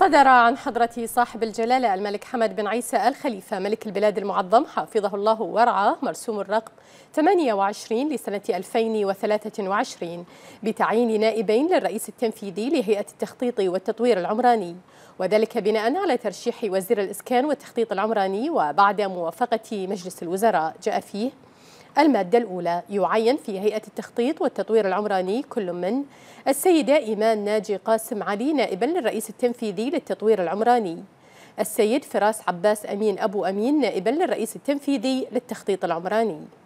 صدر عن حضرة صاحب الجلالة الملك حمد بن عيسى الخليفة ملك البلاد المعظم حفظه الله ورعاه مرسوم الرقم 28 لسنة 2023 بتعيين نائبين للرئيس التنفيذي لهيئة التخطيط والتطوير العمراني وذلك بناء على ترشيح وزير الإسكان والتخطيط العمراني وبعد موافقة مجلس الوزراء جاء فيه المادة الأولى يعين في هيئة التخطيط والتطوير العمراني كل من السيدة إيمان ناجي قاسم علي نائبا للرئيس التنفيذي للتطوير العمراني السيد فراس عباس أمين أبو أمين نائبا للرئيس التنفيذي للتخطيط العمراني